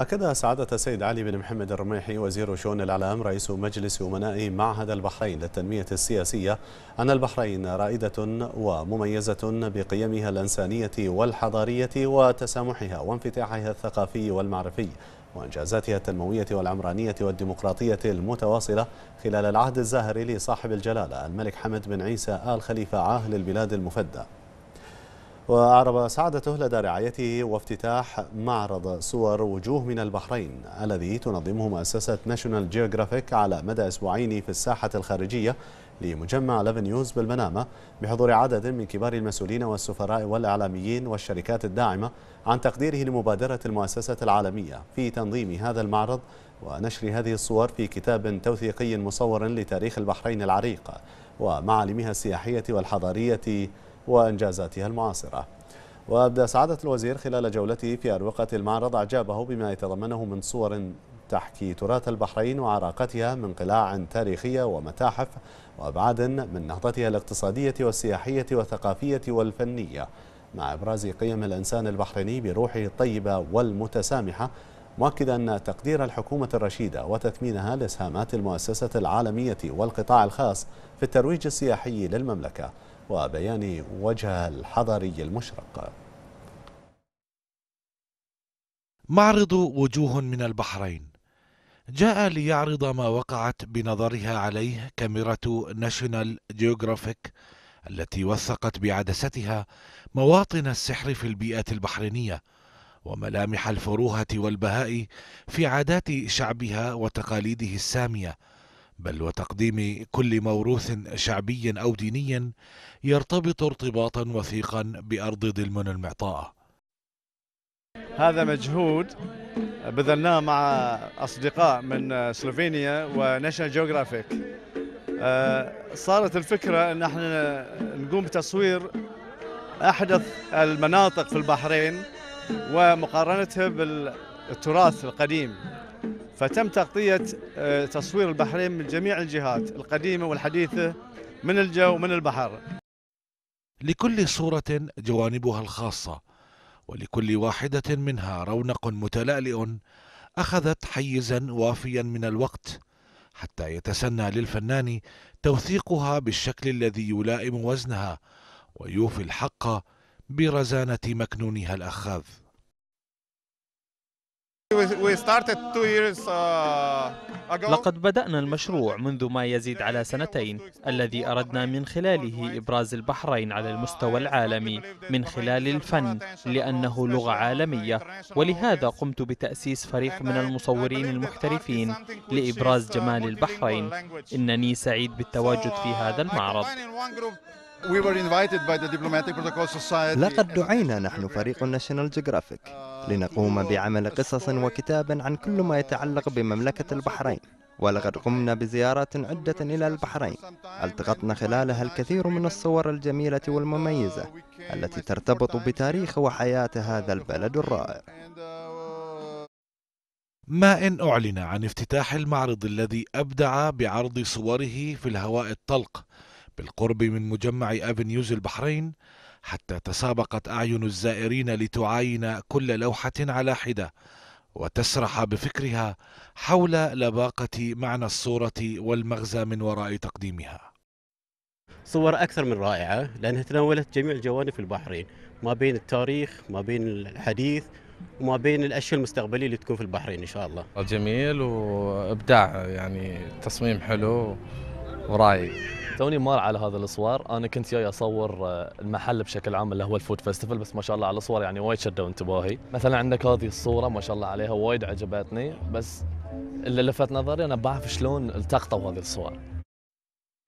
أكد سعادة السيد علي بن محمد الرميحي وزير شؤون الإعلام رئيس مجلس أمناء معهد البحرين للتنمية السياسية أن البحرين رائدة ومميزة بقيمها الإنسانية والحضارية وتسامحها وانفتاحها الثقافي والمعرفي وإنجازاتها التنموية والعمرانية والديمقراطية المتواصلة خلال العهد الزاهر لصاحب الجلالة الملك حمد بن عيسى آل خليفة عاهل البلاد المفدى وأعرب سعادته لدى رعايته وافتتاح معرض صور وجوه من البحرين الذي تنظمه مؤسسة ناشونال جيوغرافيك على مدى أسبوعين في الساحة الخارجية لمجمع نيوز بالمنامة بحضور عدد من كبار المسؤولين والسفراء والإعلاميين والشركات الداعمة عن تقديره لمبادرة المؤسسة العالمية في تنظيم هذا المعرض ونشر هذه الصور في كتاب توثيقي مصور لتاريخ البحرين العريق ومعالمها السياحية والحضارية وإنجازاتها المعاصرة وأبدى سعادة الوزير خلال جولته في أروقة المعرض أعجابه بما يتضمنه من صور تحكي تراث البحرين وعراقتها من قلاع تاريخية ومتاحف وأبعاد من نهضتها الاقتصادية والسياحية والثقافية والفنية مع إبراز قيم الإنسان البحريني بروحه الطيبة والمتسامحة مؤكدا تقدير الحكومة الرشيدة وتثمينها لإسهامات المؤسسة العالمية والقطاع الخاص في الترويج السياحي للمملكة وبيان وجه الحضري المشرق معرض وجوه من البحرين جاء ليعرض ما وقعت بنظرها عليه كاميرا ناشونال جيوغرافيك التي وثقت بعدستها مواطن السحر في البيئة البحرينية وملامح الفروهة والبهاء في عادات شعبها وتقاليده السامية بل وتقديم كل موروث شعبي أو ديني يرتبط ارتباطا وثيقا بأرض دلمن المعطاء هذا مجهود بذلناه مع أصدقاء من سلوفينيا وناشونال جيوغرافيك آه، صارت الفكرة أن احنا نقوم بتصوير أحدث المناطق في البحرين ومقارنتها بالتراث القديم فتم تغطية آه، تصوير البحرين من جميع الجهات القديمة والحديثة من الجو ومن البحر لكل صورة جوانبها الخاصة ولكل واحدة منها رونق متلألئ أخذت حيزا وافيا من الوقت حتى يتسنى للفنان توثيقها بالشكل الذي يلائم وزنها ويوفي الحق برزانة مكنونها الأخاذ Uh, لقد بدأنا المشروع منذ ما يزيد على سنتين الذي أردنا من خلاله إبراز البحرين على المستوى العالمي من خلال الفن لأنه لغة عالمية ولهذا قمت بتأسيس فريق من المصورين المحترفين لإبراز جمال البحرين إنني سعيد بالتواجد في هذا المعرض لقد دعينا نحن فريق ناشيونال جيوغرافيك لنقوم بعمل قصص وكتاب عن كل ما يتعلق بمملكة البحرين ولقد قمنا بزيارات عدة إلى البحرين التقطنا خلالها الكثير من الصور الجميلة والمميزة التي ترتبط بتاريخ وحياة هذا البلد الرائع ما إن أعلن عن افتتاح المعرض الذي أبدع بعرض صوره في الهواء الطلق بالقرب من مجمع أفنيوز البحرين حتى تسابقت أعين الزائرين لتعاين كل لوحة على حدة وتسرح بفكرها حول لباقة معنى الصورة والمغزى من وراء تقديمها صور أكثر من رائعة لأنها تناولت جميع الجوانب في البحرين ما بين التاريخ ما بين الحديث وما بين الاشياء المستقبليه اللي تكون في البحرين ان شاء الله. جميل وابداع يعني تصميم حلو ورائع توني مار على هذا الصور انا كنت جاي اصور آه، المحل بشكل عام اللي هو الفود فيستيفال بس ما شاء الله على الصور يعني وايد شدوا انتباهي مثلا عندك هذه الصوره ما شاء الله عليها وايد عجبتني بس اللي لفت نظري انا بعرف شلون التقطوا هذه الصور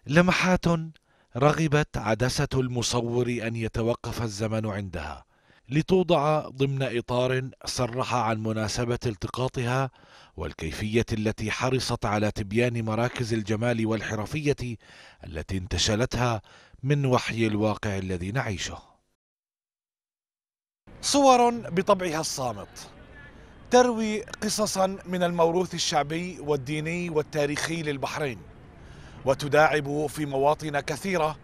لمحات رغبت عدسه المصور ان يتوقف الزمن عندها لتوضع ضمن إطار صرح عن مناسبة التقاطها والكيفية التي حرصت على تبيان مراكز الجمال والحرفية التي انتشلتها من وحي الواقع الذي نعيشه صور بطبعها الصامت تروي قصصا من الموروث الشعبي والديني والتاريخي للبحرين وتداعب في مواطن كثيره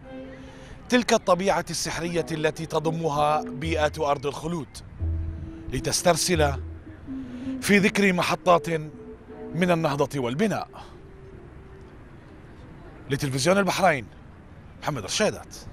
تلك الطبيعة السحرية التي تضمها بيئة أرض الخلود لتسترسل في ذكر محطات من النهضة والبناء لتلفزيون البحرين محمد رشيدات